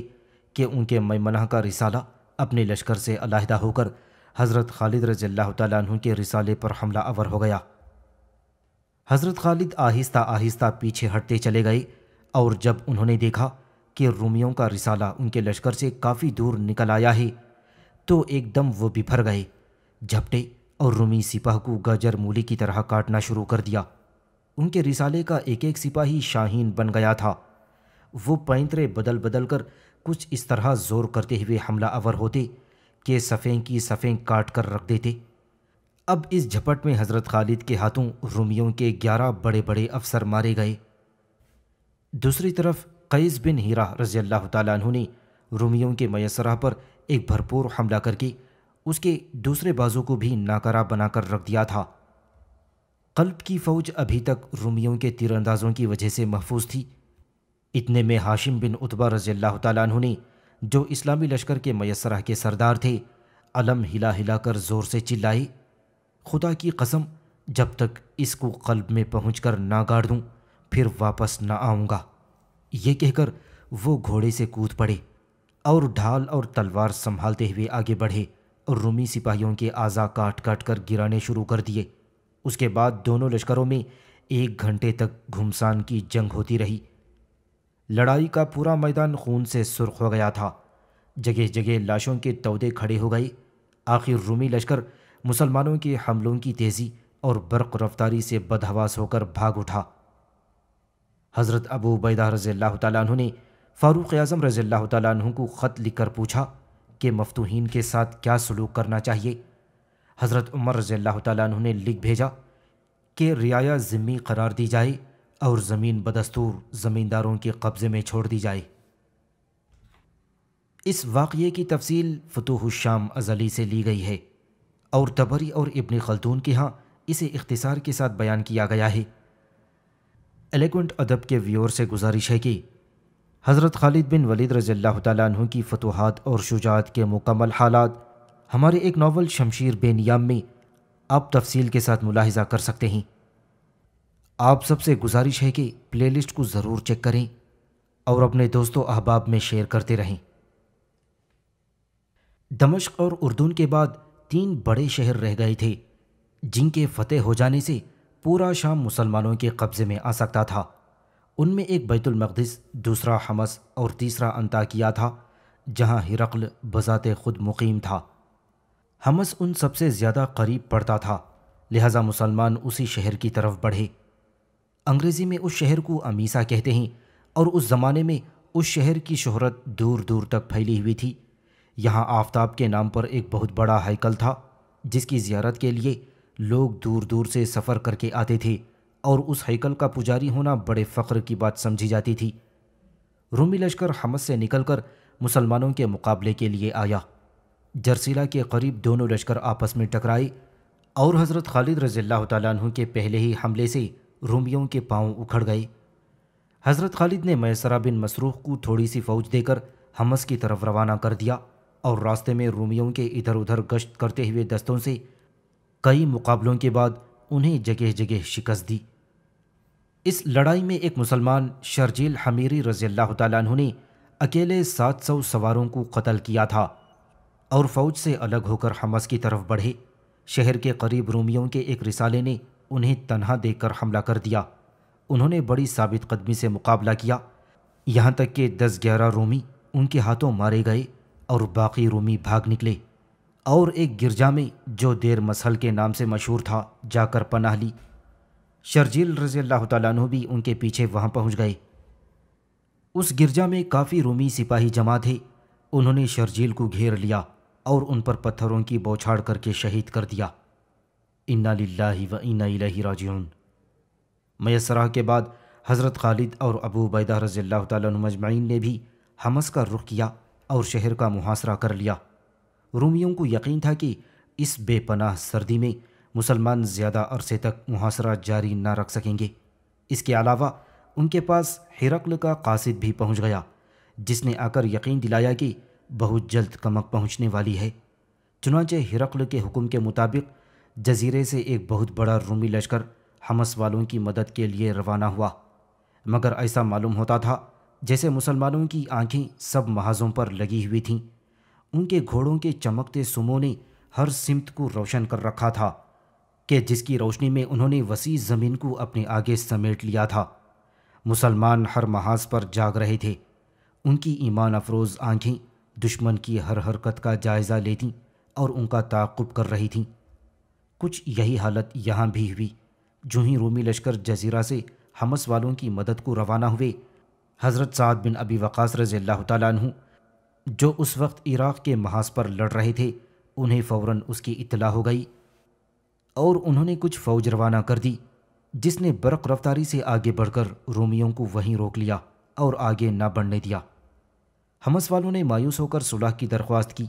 कि उनके ममना का रिसाला अपने लश्कर से अलहदा होकर हज़रत खालिद रज़ी अल्लाह के रिसाले पर हमला आवर हो गया हज़रत खालिद आहिस्ता आहिस्ता पीछे हटते चले गए और जब उन्होंने देखा कि रोमियों का रिसाला उनके लश्कर से काफ़ी दूर निकल आया है तो एकदम वो बिफर गए झपटे और रूमी सिपाह को गजर मूली की तरह काटना शुरू कर दिया उनके रिसाले का एक एक सिपाही शाहीन बन गया था वो पैंतरे बदल बदल कर कुछ इस तरह जोर करते हुए हमला अवर होते कि सफ़ें की सफ़ें काट कर रख देते अब इस झपट में हज़रत खालिद के हाथों रूमियों के ग्यारह बड़े बड़े अफसर मारे गए दूसरी तरफ कैस बिन हीरा रजी अल्लाह तु ने रूमियों के मयसरा पर एक भरपूर हमला करके उसके दूसरे बाजू को भी नाकारा बनाकर रख दिया था कल्ब की फ़ौज अभी तक रूमियों के तीरंदाजों की वजह से महफूज थी इतने में हाशिम बिन उतबा रज़ी अल्लाह तु ने जो इस्लामी लश्कर के मैसरा के सरदार थे अलम हिला हिला कर ज़ोर से चिल्लाई खुदा की कसम जब तक इसको कल्ब में पहुँच कर ना गाड़ दूँ फिर वापस ना आऊँगा ये कहकर वो घोड़े से कूद पड़े और ढाल और तलवार संभालते हुए आगे बढ़े और रूमी सिपाहियों के आज़ा काट काट कर गिराने शुरू कर दिए उसके बाद दोनों लश्करों में एक घंटे तक घुमसान की जंग होती रही लड़ाई का पूरा मैदान खून से सुर्ख हो गया था जगह जगह लाशों के तौदे खड़े हो गए आखिर रूमी लश्कर मुसलमानों के हमलों की तेज़ी और बर्क रफ्तारी से बदहवास होकर भाग उठा हज़रत अबू बैदा रज़ी ने फ़ारूक़ अज़म रज़ील्ला तु को ख़त लिख कर पूछा कि मफतूहन के साथ क्या सलूक करना चाहिए हज़रत उमर रज़ील्ला तु ने लिख भेजा कि रियाया ज़िम्मी करार दी जाए और ज़मीन बदस्तूर ज़मींदारों के कब्ज़े में छोड़ दी जाए इस वाक़े की तफसील फ़तूशाम अजली से ली गई है और तबरी और इबन खलतून के यहाँ इसे इख्तसार के साथ बयान किया गया है एलिगेंट अदब के व्यूअर से गुजारिश है कि हज़रत खालिद बिन वलीद रज़ील्ला तु की फतवाहत और शुजात के मुकम्मल हालात हमारे एक नावल शमशीर नियाम में आप तफसील के साथ मुलाहजा कर सकते हैं आप सबसे गुजारिश है कि प्लेलिस्ट को ज़रूर चेक करें और अपने दोस्तों अहबाब में शेयर करते रहें दमश्क और उर्दून के बाद तीन बड़े शहर रह गए थे जिनके फतेह हो जाने से पूरा शाम मुसलमानों के कब्ज़े में आ सकता था उनमें एक बैतुलमक़दस दूसरा हमस और तीसरा किया था जहाँ हिरकल बज़ात खुद मुकीम था हमस उन सबसे ज़्यादा करीब पड़ता था लिहाजा मुसलमान उसी शहर की तरफ बढ़े अंग्रेज़ी में उस शहर को अमीसा कहते हैं और उस ज़माने में उस शहर की शहरत दूर दूर तक फैली हुई थी यहाँ आफ्ताब के नाम पर एक बहुत बड़ा हाइकल था जिसकी ज़्यारत के लिए लोग दूर दूर से सफ़र करके आते थे और उस हैकल का पुजारी होना बड़े फ़ख्र की बात समझी जाती थी रूमी लश्कर हमस से निकलकर मुसलमानों के मुकाबले के लिए आया जरसीला के करीब दोनों लश्कर आपस में टकराए और हज़रत खालिद रजील्ला तु के पहले ही हमले से रूमियों के पाँव उखड़ गए हज़रत खालिद ने मैसरा बिन मसरूख को थोड़ी सी फ़ौज देकर हमस की तरफ रवाना कर दिया और रास्ते में रूमियों के इधर उधर गश्त करते हुए दस्तों से कई मुकाबलों के बाद उन्हें जगह जगह शिकस्त दी इस लड़ाई में एक मुसलमान शर्जील हमीरी रजी अल्लाह तु ने अकेले सात सौ सवारों को कत्ल किया था और फौज से अलग होकर हमस की तरफ बढ़े शहर के करीब रोमियों के एक रिसाले ने उन्हें तनहा देखकर हमला कर दिया उन्होंने बड़ी साबित कदमी से मुकाबला किया यहाँ तक कि दस ग्यारह रोमी उनके हाथों मारे गए और बाकी रोमी भाग निकले और एक गिरजा में जो देर मसल के नाम से मशहूर था जाकर पनाह ली शर्जील रजी अल्लाह तु भी उनके पीछे वहाँ पहुँच गए उस गिरजा में काफ़ी रूमी सिपाही जमा थे उन्होंने शर्जील को घेर लिया और उन पर पत्थरों की बौछाड़ करके शहीद कर दिया इन्ना लिल्लाही व इन्ना इलाही राजिउन मैसरा के बाद हज़रत खालिद और अबू बैदा रज़ी अल्लाह तजमैन ने भी हमस का रुख किया और शहर का मुहासरा कर लिया रूमियों को यकीन था कि इस बेपनाह सर्दी में मुसलमान ज़्यादा अरसे तक मुहासरा जारी ना रख सकेंगे इसके अलावा उनके पास हिरकल का कासिद भी पहुंच गया जिसने आकर यकीन दिलाया कि बहुत जल्द कमक पहुंचने वाली है चुनाचे हिरकल के हुक्म के मुताबिक जजीरे से एक बहुत बड़ा रूमी लश्कर हमस वालों की मदद के लिए रवाना हुआ मगर ऐसा मालूम होता था जैसे मुसलमानों की आंखें सब महाजों पर लगी हुई थीं उनके घोड़ों के चमकते सुमो ने हर सिमत को रोशन कर रखा था कि जिसकी रोशनी में उन्होंने वसी ज़मीन को अपने आगे समेट लिया था मुसलमान हर महाज पर जाग रहे थे उनकी ईमान अफरोज़ आंखें दुश्मन की हर हरकत का जायज़ा लेती और उनका ताकुब कर रही थीं कुछ यही हालत यहाँ भी हुई जो ही रोमी लश्कर जजीरा से हमस वालों की मदद को रवाना हुए हज़रत साद बिन अबी वक़ास रज़ी अल्लाह तु जो उस वक्त इराक़ के महाज पर लड़ रहे थे उन्हें फ़ौर उसकी इतला हो गई और उन्होंने कुछ फ़ौज रवाना कर दी जिसने बर्क रफ्तारी से आगे बढ़कर रोमियों को वहीं रोक लिया और आगे ना बढ़ने दिया हमस वालों ने मायूस होकर सुलह की दरख्वास्त की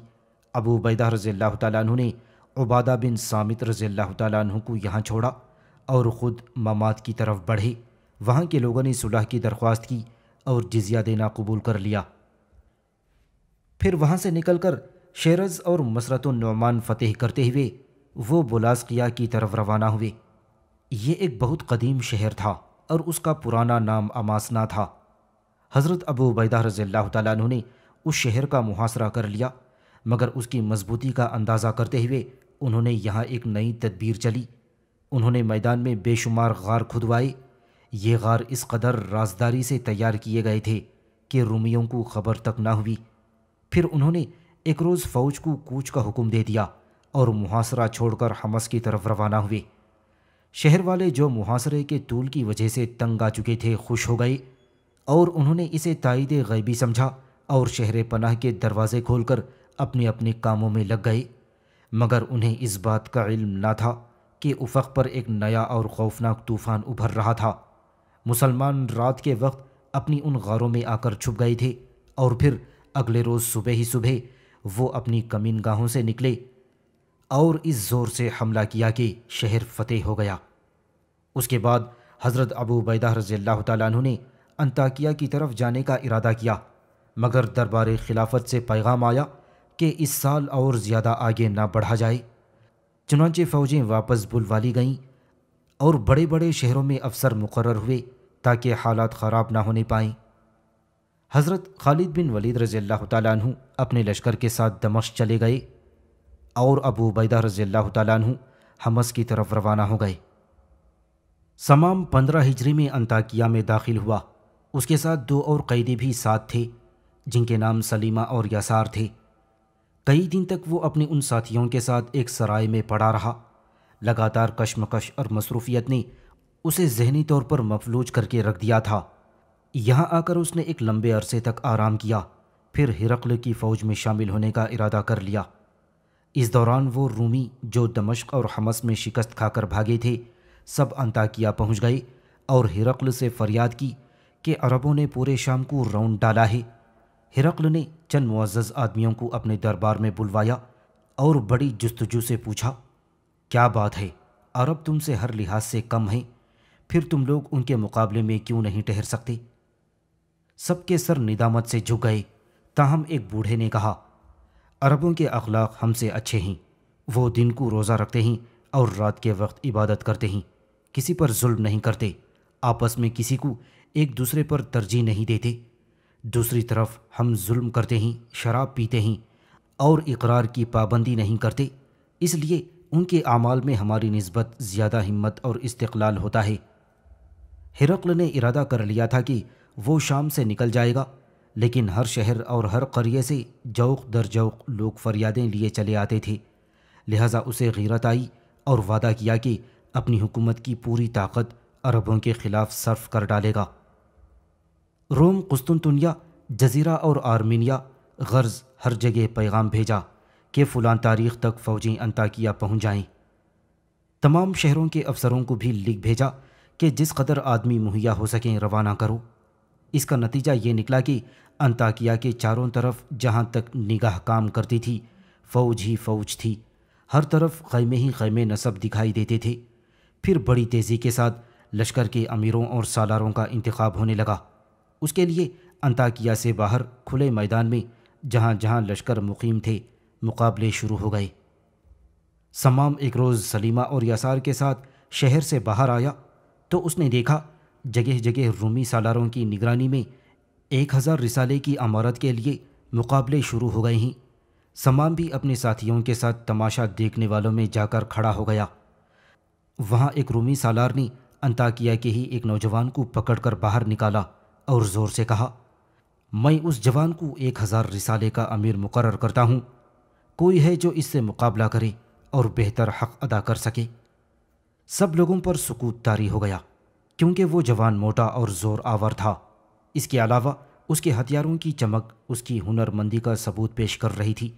अबू बैदा रजील्ला तु ने उबादा बिन सामित रजील्ला तु को यहाँ छोड़ा और ख़ुद ममात की तरफ बढ़े वहाँ के लोगों ने सुलह की दरख्वास्त की और जजिया देना कबूल कर लिया फिर वहाँ से निकलकर शेरज और मसरत मसरतुलनुमान फतेह करते हुए वो बुलासकिया की तरफ रवाना हुए ये एक बहुत कदीम शहर था और उसका पुराना नाम अमासना था हज़रत अबू उबैदा रज़ील्ला तु ने उस शहर का मुहासरा कर लिया मगर उसकी मजबूती का अंदाज़ा करते हुए उन्होंने यहाँ एक नई तदबीर चली उन्होंने मैदान में बेशुमार गार खुदवाए ये गार इस कदर राजदारी से तैयार किए गए थे कि रूमियों को खबर तक ना हुई फिर उन्होंने एक रोज़ फ़ौज को कूच का हुक्म दे दिया और मुहासरा छोड़कर हमस की तरफ रवाना हुए शहर वाले जो मुहासरे के तूल की वजह से तंग आ चुके थे खुश हो गए और उन्होंने इसे तायद गैबी समझा और शहर पनाह के दरवाज़े खोलकर अपने अपने कामों में लग गए मगर उन्हें इस बात का इल्म ना था कि उफक पर एक नया और खौफनाक तूफ़ान उभर रहा था मुसलमान रात के वक्त अपनी उन गारों में आकर छुप गए थे और फिर अगले रोज़ सुबह ही सुबह वो अपनी कमीन गाहों से निकले और इस ज़ोर से हमला किया कि शहर फतेह हो गया उसके बाद हज़रत अबू बैदा रज़ी तु ने अंताकिया की तरफ जाने का इरादा किया मगर दरबार खिलाफत से पैगाम आया कि इस साल और ज़्यादा आगे ना बढ़ा जाए चुनाचे फ़ौजें वापस बुलवा ली गईं और बड़े बड़े शहरों में अफसर मुकर हुए ताकि हालात ख़राब ना होने पाएँ हज़रत खालिद बिन वलीद रज़ील्ला तु अपने लश्कर के साथ दमश चले गए और अबू उबैदा रज़ील्ला तु हमस की तरफ रवाना हो गए समाम पंद्रह हिजरी में अंताकिया में दाखिल हुआ उसके साथ दो और कैदी भी साथ थे जिनके नाम सलीमा और यासार थे कई दिन तक वो अपने उन साथियों के साथ एक सराय में पड़ा रहा लगातार कशमकश और मसरूफियत ने उसे जहनी तौर पर मफलूज करके रख दिया था यहाँ आकर उसने एक लंबे अरसे तक आराम किया फिर हिरकल की फ़ौज में शामिल होने का इरादा कर लिया इस दौरान वो रूमी जो दमश्क और हमस में शिकस्त खाकर भागे थे सब अंताकिया पहुँच गए और हिरकल से फरियाद की कि अरबों ने पूरे शाम को राउंड डाला है हिरकल ने चंद मुआज़ आदमियों को अपने दरबार में बुलवाया और बड़ी जस्तजू से पूछा क्या बात है अरब तुमसे हर लिहाज से कम हैं फिर तुम लोग उनके मुकाबले में क्यों नहीं ठहर सकते सबके सर निदामत से झुक गए ताहम एक बूढ़े ने कहा अरबों के अखलाक हमसे अच्छे हैं वो दिन को रोज़ा रखते हैं और रात के वक्त इबादत करते हैं किसी पर जुल्म नहीं करते आपस में किसी को एक दूसरे पर तरजीह नहीं देते दूसरी तरफ हम जुल्म करते हैं शराब पीते हैं और इकरार की पाबंदी नहीं करते इसलिए उनके अमाल में हमारी नस्बत ज़्यादा हिम्मत और इस्तलाल होता है हिरकल ने इरादा कर लिया था कि वो शाम से निकल जाएगा लेकिन हर शहर और हर करिए से जौक दर जौक लोग फरियादें लिए चले आते थे लिहाजा उसे गिरत आई और वादा किया कि अपनी हुकूमत की पूरी ताकत अरबों के ख़िलाफ़ सर्फ कर डालेगा रोम कुस्तुनतुनिया जजीरा और आर्मीनिया गर्ज हर जगह पैगाम भेजा कि फ़ुलान तारीख तक फ़ौजी अंताकिया पहुँच जाएँ तमाम शहरों के अफसरों को भी लिख भेजा कि जिस कदर आदमी मुहैया हो सकें रवाना करो इसका नतीजा ये निकला कि अंताकिया के चारों तरफ जहाँ तक निगाह काम करती थी फौज ही फौज थी हर तरफ खैमे ही खैमे नसब दिखाई देते थे फिर बड़ी तेज़ी के साथ लश्कर के अमीरों और सालारों का इंतखब होने लगा उसके लिए अंताकिया से बाहर खुले मैदान में जहाँ जहाँ लश्कर मुकीम थे मुकाबले शुरू हो गए समाम एक रोज़ सलीमा और यासार के साथ शहर से बाहर आया तो उसने देखा जगह जगह रूमी सालारों की निगरानी में एक हज़ार रिसाले की अमारत के लिए मुकाबले शुरू हो गए हैं समाम भी अपने साथियों के साथ तमाशा देखने वालों में जाकर खड़ा हो गया वहाँ एक रूमी सालार ने अंताकिया के ही एक नौजवान को पकड़कर बाहर निकाला और ज़ोर से कहा मैं उस जवान को एक हज़ार रिसाले का अमीर मुकर करता हूँ कोई है जो इससे मुकाबला करे और बेहतर हक अदा कर सके सब लोगों पर सुकूत तारी हो गया क्योंकि वो जवान मोटा और ज़ोर आवर था इसके अलावा उसके हथियारों की चमक उसकी हुनरमंदी का सबूत पेश कर रही थी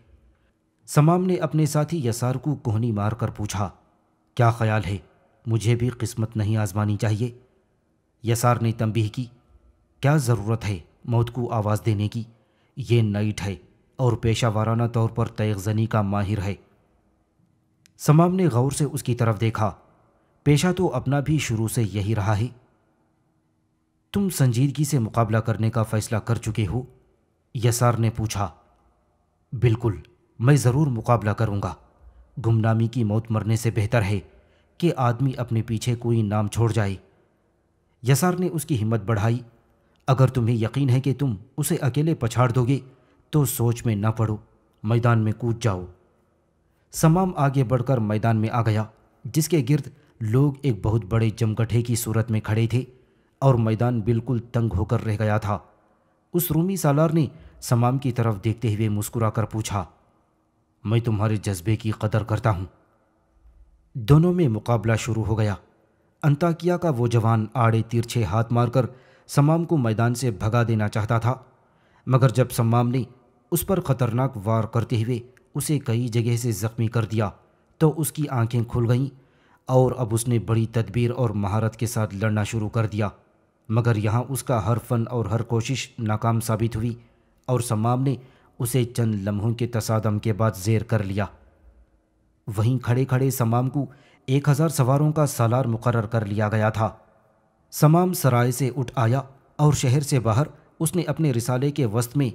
समाम ने अपने साथी यसार को कोहनी मार कर पूछा क्या ख्याल है मुझे भी किस्मत नहीं आजमानी चाहिए यसार ने तंबीह की क्या ज़रूरत है मौत को आवाज़ देने की ये नाइट है और पेशा वाराना तौर पर तेगज़नी का माहिर है समाम ने गौर से उसकी तरफ देखा पेशा तो अपना भी शुरू से यही रहा है तुम संजीदगी से मुकाबला करने का फैसला कर चुके हो यसार ने पूछा बिल्कुल मैं ज़रूर मुकाबला करूंगा गुमनामी की मौत मरने से बेहतर है कि आदमी अपने पीछे कोई नाम छोड़ जाए यसार ने उसकी हिम्मत बढ़ाई अगर तुम्हें यकीन है कि तुम उसे अकेले पछाड़ दोगे तो सोच में न पड़ो मैदान में कूद जाओ समाम आगे बढ़कर मैदान में आ गया जिसके गिर्द लोग एक बहुत बड़े जमगठे की सूरत में खड़े थे और मैदान बिल्कुल तंग होकर रह गया था उस रूमी सालार ने समाम की तरफ देखते हुए मुस्कुरा कर पूछा मैं तुम्हारे जज्बे की कदर करता हूँ दोनों में मुकाबला शुरू हो गया अंताकिया का वो जवान आड़े तिरछे हाथ मारकर समाम को मैदान से भगा देना चाहता था मगर जब सम्माम ने उस पर खतरनाक वार करते हुए उसे कई जगह से ज़ख्मी कर दिया तो उसकी आंखें खुल गईं और अब उसने बड़ी तदबीर और महारत के साथ लड़ना शुरू कर दिया मगर यहाँ उसका हर फन और हर कोशिश नाकाम साबित हुई और समाम ने उसे चंद लम्हों के तसादम के बाद जेर कर लिया वहीं खड़े खड़े समाम को एक हज़ार सवारों का सालार मुकर कर लिया गया था समाम सराय से उठ आया और शहर से बाहर उसने अपने रिसाले के वस्त में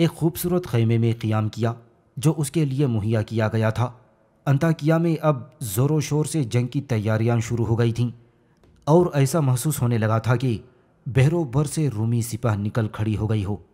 एक खूबसूरत खैमे में क़्याम किया जो उसके लिए मुहैया किया गया था अंताकिया में अब ज़ोरों शोर से जंग की तैयारियां शुरू हो गई थीं और ऐसा महसूस होने लगा था कि बहरों भर से रूमी सिपाह निकल खड़ी हो गई हो